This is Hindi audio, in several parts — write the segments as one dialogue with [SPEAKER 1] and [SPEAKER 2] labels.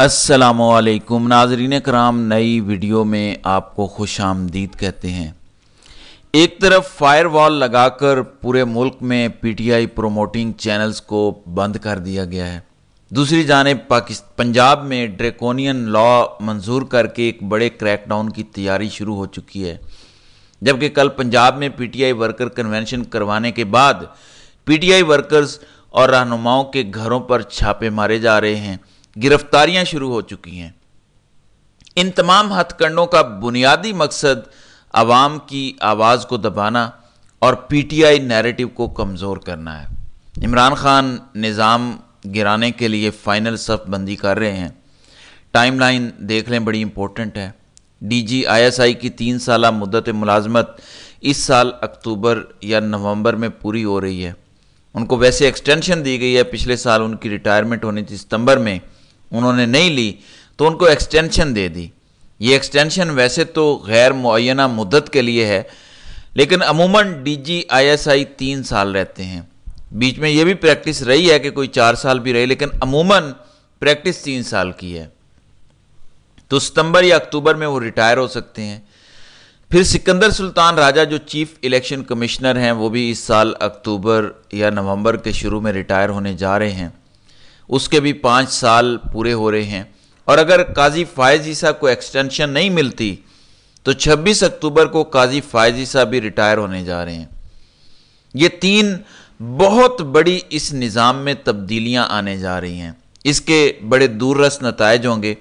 [SPEAKER 1] असलकुम नाजरीन कराम नई वीडियो में आपको खुश आमदीद कहते हैं एक तरफ फायर वॉल लगाकर पूरे मुल्क में पीटीआई प्रोमोटिंग चैनल्स को बंद कर दिया गया है दूसरी जानब पाकिस्तान पंजाब में ड्रेकोनियन लॉ मंजूर करके एक बड़े क्रैकडाउन की तैयारी शुरू हो चुकी है जबकि कल पंजाब में पीटीआई वर्कर कन्वेंशन करवाने के बाद पीटीआई वर्कर्स और रहनुमाओं के घरों पर छापे मारे जा रहे हैं गिरफ्तारियां शुरू हो चुकी हैं इन तमाम हथकंडों का बुनियादी मकसद आवाम की आवाज़ को दबाना और पीटीआई नैरेटिव को कमज़ोर करना है इमरान खान निज़ाम गिराने के लिए फ़ाइनल सफबंदी कर रहे हैं टाइमलाइन देख लें बड़ी इंपॉर्टेंट है एस आई की तीन साल मुद्दत मुलाजमत इस साल अक्टूबर या नवंबर में पूरी हो रही है उनको वैसे एक्सटेंशन दी गई है पिछले साल उनकी रिटायरमेंट होनी थी सितंबर में उन्होंने नहीं ली तो उनको एक्सटेंशन दे दी ये एक्सटेंशन वैसे तो गैर मुना मुद्दत के लिए है लेकिन अमूमन D G I S I तीन साल रहते हैं बीच में ये भी प्रैक्टिस रही है कि कोई चार साल भी रहे लेकिन अमूमन प्रैक्टिस तीन साल की है तो सितंबर या अक्टूबर में वो रिटायर हो सकते हैं फिर सिकंदर सुल्तान राजा जो चीफ इलेक्शन कमिश्नर हैं वो भी इस साल अक्टूबर या नवंबर के शुरू में रिटायर होने जा रहे हैं उसके भी पाँच साल पूरे हो रहे हैं और अगर काजी फायज ईसा को एक्सटेंशन नहीं मिलती तो 26 अक्टूबर को काजी फायज ईसा भी रिटायर होने जा रहे हैं ये तीन बहुत बड़ी इस निज़ाम में तब्दीलियां आने जा रही हैं इसके बड़े दूरस नतज होंगे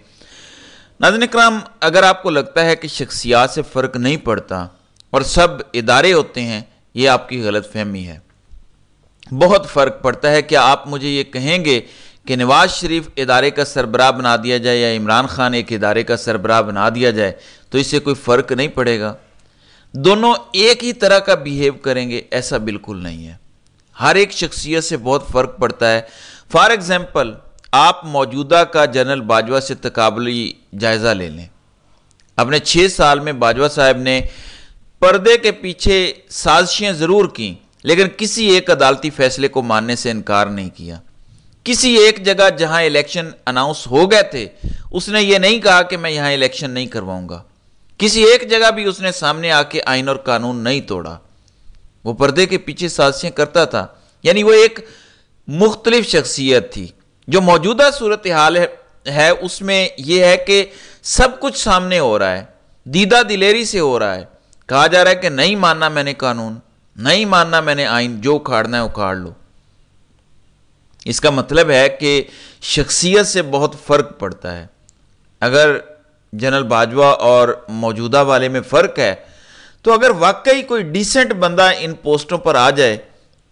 [SPEAKER 1] नाजन कराम अगर आपको लगता है कि शख्सियात से फ़र्क नहीं पड़ता और सब इदारे होते हैं ये आपकी गलत फहमी है बहुत फ़र्क पड़ता है क्या आप मुझे ये कहेंगे कि नवाज शरीफ इदारे का सरबराह बना दिया जाए या इमरान खान एक इदारे का सरबराह बना दिया जाए तो इससे कोई फ़र्क नहीं पड़ेगा दोनों एक ही तरह का बिहेव करेंगे ऐसा बिल्कुल नहीं है हर एक शख्सियत से बहुत फ़र्क पड़ता है फॉर एग्ज़ाम्पल आप मौजूदा का जनरल बाजवा से तकबली जायज़ा ले लें अपने छः साल में बाजवा साहब ने पर्दे के पीछे साजिशें ज़रूर की लेकिन किसी एक अदालती फैसले को मानने से इनकार नहीं किया किसी एक जगह जहां इलेक्शन अनाउंस हो गए थे उसने ये नहीं कहा कि मैं यहां इलेक्शन नहीं करवाऊंगा किसी एक जगह भी उसने सामने आके आइन और कानून नहीं तोड़ा वो पर्दे के पीछे साजिशें करता था यानी वो एक मुख्तलिफ शख्सियत थी जो मौजूदा सूरत हाल है, है उसमें यह है कि सब कुछ सामने हो रहा है दीदा दिलेरी से हो रहा है कहा जा रहा है कि नहीं मानना मैंने कानून नहीं मानना मैंने आइन जो उखाड़ना है उखाड़ लो इसका मतलब है कि शख्सियत से बहुत फ़र्क पड़ता है अगर जनरल बाजवा और मौजूदा वाले में फ़र्क है तो अगर वाकई कोई डिसेंट बंदा इन पोस्टों पर आ जाए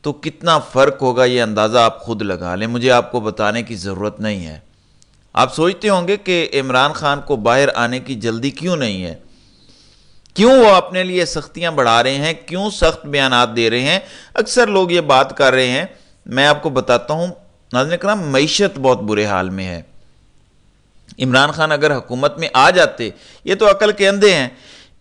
[SPEAKER 1] तो कितना फ़र्क होगा ये अंदाज़ा आप खुद लगा लें मुझे आपको बताने की ज़रूरत नहीं है आप सोचते होंगे कि इमरान खान को बाहर आने की जल्दी क्यों नहीं है क्यों वो अपने लिए सख्तियां बढ़ा रहे हैं क्यों सख्त बयान दे रहे हैं अक्सर लोग ये बात कर रहे हैं मैं आपको बताता हूं नाजन कराम मीशत बहुत बुरे हाल में है इमरान खान अगर हुकूमत में आ जाते ये तो अकल के अंधे हैं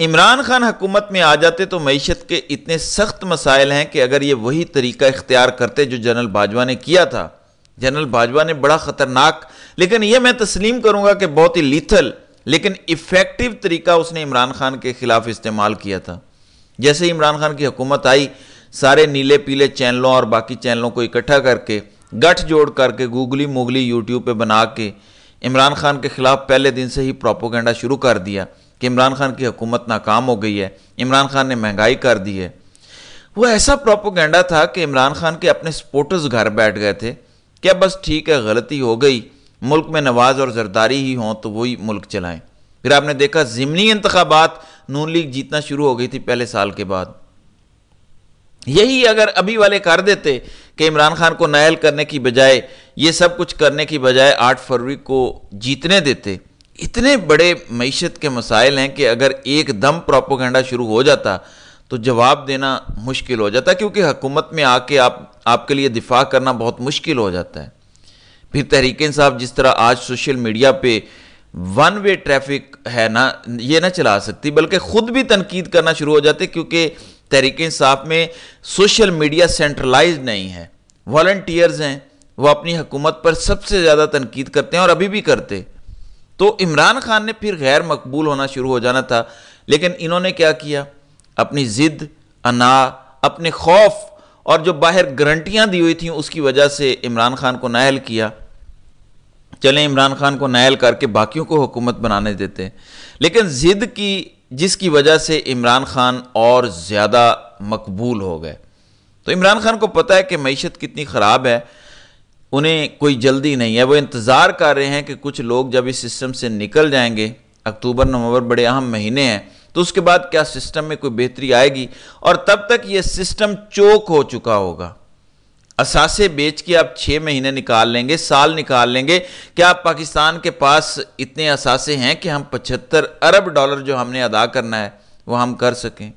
[SPEAKER 1] इमरान खान हुकूमत में आ जाते तो मीशत के इतने सख्त मसाइल हैं कि अगर ये वही तरीका इख्तियार करते जो जनरल बाजवा ने किया था जनरल बाजवा ने बड़ा ख़तरनाक लेकिन यह मैं तस्लीम करूँगा कि बहुत ही लीथल लेकिन इफ़ेक्टिव तरीका उसने इमरान खान के ख़िलाफ़ इस्तेमाल किया था जैसे इमरान खान की हुकूमत आई सारे नीले पीले चैनलों और बाकी चैनलों को इकट्ठा करके गठजोड़ करके गूगली मुगली यूट्यूब पे बना के इमरान खान के ख़िलाफ़ पहले दिन से ही प्रोपोगेंडा शुरू कर दिया कि इमरान खान की हुकूमत नाकाम हो गई है इमरान खान ने महंगाई कर दी है वो ऐसा प्रोपोगेंडा था कि इमरान खान के अपने सपोर्टर्स घर बैठ गए थे क्या बस ठीक है गलती हो गई मुल्क में नवाज और जरदारी ही हों तो वही मुल्क चलाएं फिर आपने देखा ज़िमनी इंतबात नून लीग जीतना शुरू हो गई थी पहले साल के बाद यही अगर अभी वाले कर देते कि इमरान खान को नायल करने की बजाय ये सब कुछ करने की बजाय आठ फरवरी को जीतने देते इतने बड़े मीशत के मसाइल हैं कि अगर एक दम प्रोपोगंडा शुरू हो जाता तो जवाब देना मुश्किल हो जाता क्योंकि हुकूमत में आके आप आपके लिए दिफा करना बहुत मुश्किल हो जाता है फिर तहरीक साहब जिस तरह आज सोशल मीडिया पे वन वे ट्रैफिक है ना ये ना चला सकती बल्कि ख़ुद भी तनकीद करना शुरू हो जाते क्योंकि तहरीक इंसाफ में सोशल मीडिया सेंट्रलाइज नहीं है वॉल्टियर्स हैं वो अपनी हुकूमत पर सबसे ज़्यादा तनकीद करते हैं और अभी भी करते तो इमरान खान ने फिर गैर मकबूल होना शुरू हो जाना था लेकिन इन्होंने क्या किया अपनी ज़िद अना अपने खौफ और जो बाहर गारंटियाँ दी हुई थी उसकी वजह से इमरान खान को नायल किया चले इमरान खान को नायल करके बाकियों को हुकूमत बनाने देते लेकिन ज़िद की जिसकी वजह से इमरान खान और ज़्यादा मकबूल हो गए तो इमरान खान को पता है कि मीशत कितनी ख़राब है उन्हें कोई जल्दी नहीं है वो इंतज़ार कर रहे हैं कि कुछ लोग जब इस सिस्टम से निकल जाएंगे अक्टूबर नवंबर बड़े अहम महीने हैं तो उसके बाद क्या सिस्टम में कोई बेहतरी आएगी और तब तक ये सिस्टम चोक हो चुका होगा असासे बेच के आप छः महीने निकाल लेंगे साल निकाल लेंगे क्या पाकिस्तान के पास इतने असासे हैं कि हम पचहत्तर अरब डॉलर जो हमने अदा करना है वो हम कर सकें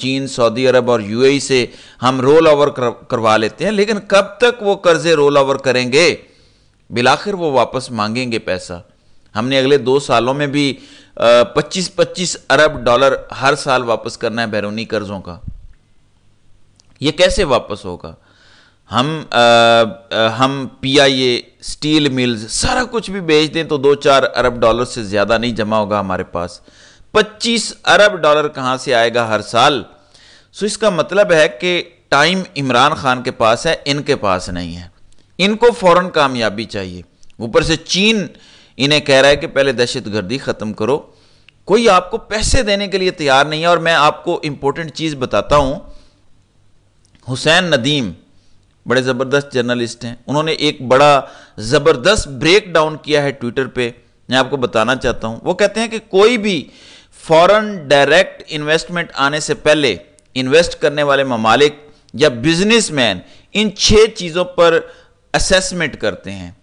[SPEAKER 1] चीन सऊदी अरब और यूएई से हम रोल ओवर कर, करवा लेते हैं लेकिन कब तक वो कर्जे रोल ओवर करेंगे बिलाखिर वो वापस मांगेंगे पैसा हमने अगले दो सालों में भी पच्चीस पच्चीस अरब डॉलर हर साल वापस करना है बैरूनी कर्जों का ये कैसे वापस होगा हम आ, आ, हम पीआईए स्टील मिल्स सारा कुछ भी बेच दें तो दो चार अरब डॉलर से ज़्यादा नहीं जमा होगा हमारे पास 25 अरब डॉलर कहाँ से आएगा हर साल सो इसका मतलब है कि टाइम इमरान खान के पास है इनके पास नहीं है इनको फ़ौर कामयाबी चाहिए ऊपर से चीन इन्हें कह रहा है कि पहले दहशत गर्दी ख़त्म करो कोई आपको पैसे देने के लिए तैयार नहीं है और मैं आपको इम्पोर्टेंट चीज़ बताता हूँ हुसैन नदीम बड़े ज़बरदस्त जर्नलिस्ट हैं उन्होंने एक बड़ा ज़बरदस्त ब्रेक डाउन किया है ट्विटर पे मैं आपको बताना चाहता हूँ वो कहते हैं कि कोई भी फॉरेन डायरेक्ट इन्वेस्टमेंट आने से पहले इन्वेस्ट करने वाले ममालिक या बिजनेसमैन इन छह चीज़ों पर असेसमेंट करते हैं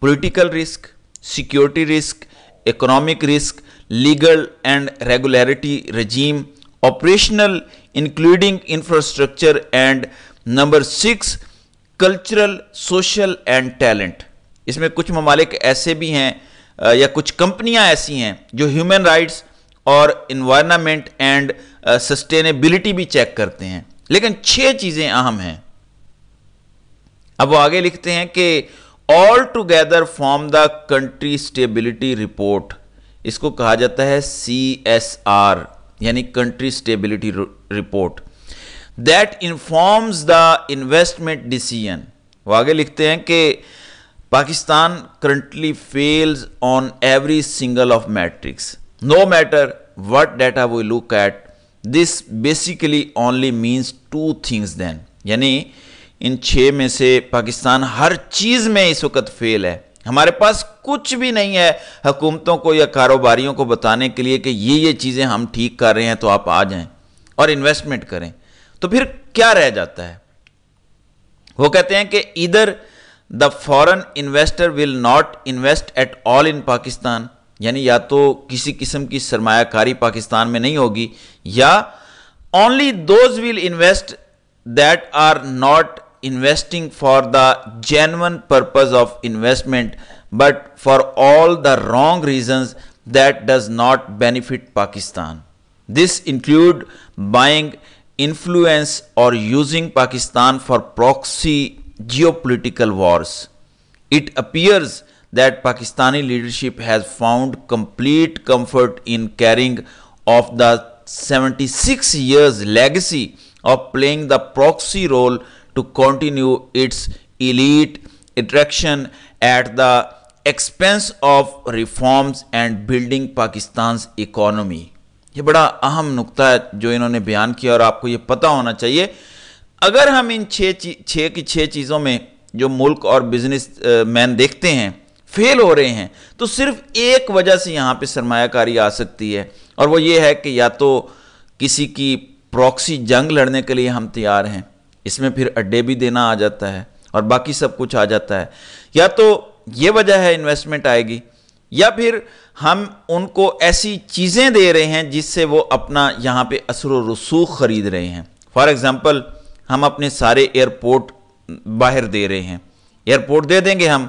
[SPEAKER 1] political risk security risk economic risk legal and regularity regime operational including infrastructure and number six cultural social and talent इसमें कुछ ममालिक ऐसे भी हैं या कुछ कंपनियां ऐसी हैं जो ह्यूमन राइट्स और इन्वायरमेंट एंड सस्टेनेबिलिटी भी चेक करते हैं लेकिन छह चीजें अहम हैं अब वो आगे लिखते हैं कि all together form the country stability report इसको कहा जाता है सी एस आर यानी country stability report that informs the investment decision वो आगे लिखते हैं कि Pakistan currently fails on every single of matrix no matter what data we look at this basically only means two things then यानी इन छः में से पाकिस्तान हर चीज़ में इस वक्त फेल है हमारे पास कुछ भी नहीं है हुकूमतों को या कारोबारियों को बताने के लिए कि ये ये चीज़ें हम ठीक कर रहे हैं तो आप आ जाएं और इन्वेस्टमेंट करें तो फिर क्या रह जाता है वो कहते हैं कि इधर the foreign investor will not invest at all in Pakistan यानी या तो किसी किस्म की सरमायाकारी पाकिस्तान में नहीं होगी या only those will invest that are not investing for the genuine purpose of investment but for all the wrong reasons that does not benefit Pakistan this include buying influence or using Pakistan for proxy geopolitical wars. It appears that Pakistani leadership has found complete comfort in carrying off the 76 years legacy of playing the proxy role to continue its elite attraction at the expense of reforms and building Pakistan's economy. ये बड़ा अहम नुकता है जो इन्होंने बयान किया और आपको ये पता होना चाहिए अगर हम इन छः छः की छः चीज़ों में जो मुल्क और बिजनेस मैन देखते हैं फेल हो रहे हैं तो सिर्फ एक वजह से यहाँ पे सरमाकारी आ सकती है और वो ये है कि या तो किसी की प्रॉक्सी जंग लड़ने के लिए हम तैयार हैं इसमें फिर अड्डे भी देना आ जाता है और बाकी सब कुछ आ जाता है या तो ये वजह है इन्वेस्टमेंट आएगी या फिर हम उनको ऐसी चीज़ें दे रहे हैं जिससे वो अपना यहाँ पे असर व रसूख ख़रीद रहे हैं फॉर एग्ज़ाम्पल हम अपने सारे एयरपोर्ट बाहर दे रहे हैं एयरपोर्ट दे देंगे हम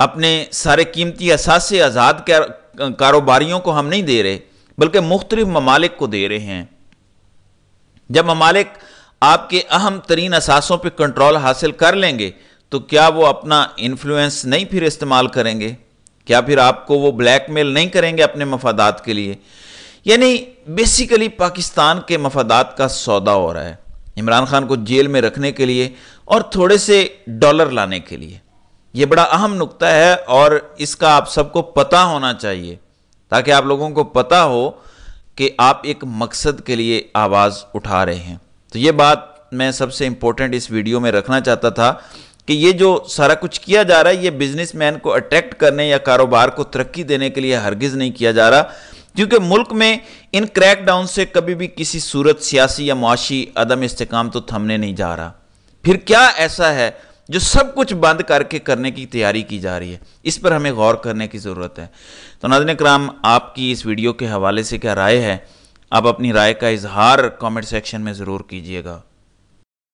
[SPEAKER 1] अपने सारे कीमती असास आज़ाद कारोबारियों को हम नहीं दे रहे बल्कि मुख्तलिफ ममालिक को दे रहे हैं जब ममालिक आपके अहम तरीन असासों पर कंट्रोल हासिल कर लेंगे तो क्या वो अपना इन्फ्लुएंस नहीं फिर इस्तेमाल करेंगे क्या फिर आपको वो ब्लैकमेल नहीं करेंगे अपने मफादात के लिए यानी बेसिकली पाकिस्तान के मफादात का सौदा हो रहा है इमरान खान को जेल में रखने के लिए और थोड़े से डॉलर लाने के लिए ये बड़ा अहम नुकता है और इसका आप सबको पता होना चाहिए ताकि आप लोगों को पता हो कि आप एक मकसद के लिए आवाज़ उठा रहे हैं तो ये बात मैं सबसे इम्पोर्टेंट इस वीडियो में रखना चाहता था कि ये जो सारा कुछ किया जा रहा है ये बिजनेसमैन को अट्रैक्ट करने या कारोबार को तरक्की देने के लिए हरगिज़ नहीं किया जा रहा क्योंकि मुल्क में इन क्रैकडाउन से कभी भी किसी सूरत सियासी या मुआशी अदम इस्तेकाम तो थमने नहीं जा रहा फिर क्या ऐसा है जो सब कुछ बंद करके करने की तैयारी की जा रही है इस पर हमें गौर करने की ज़रूरत है तो नाजन कराम आपकी इस वीडियो के हवाले से क्या राय है आप अपनी राय का इजहार कमेंट सेक्शन में ज़रूर कीजिएगा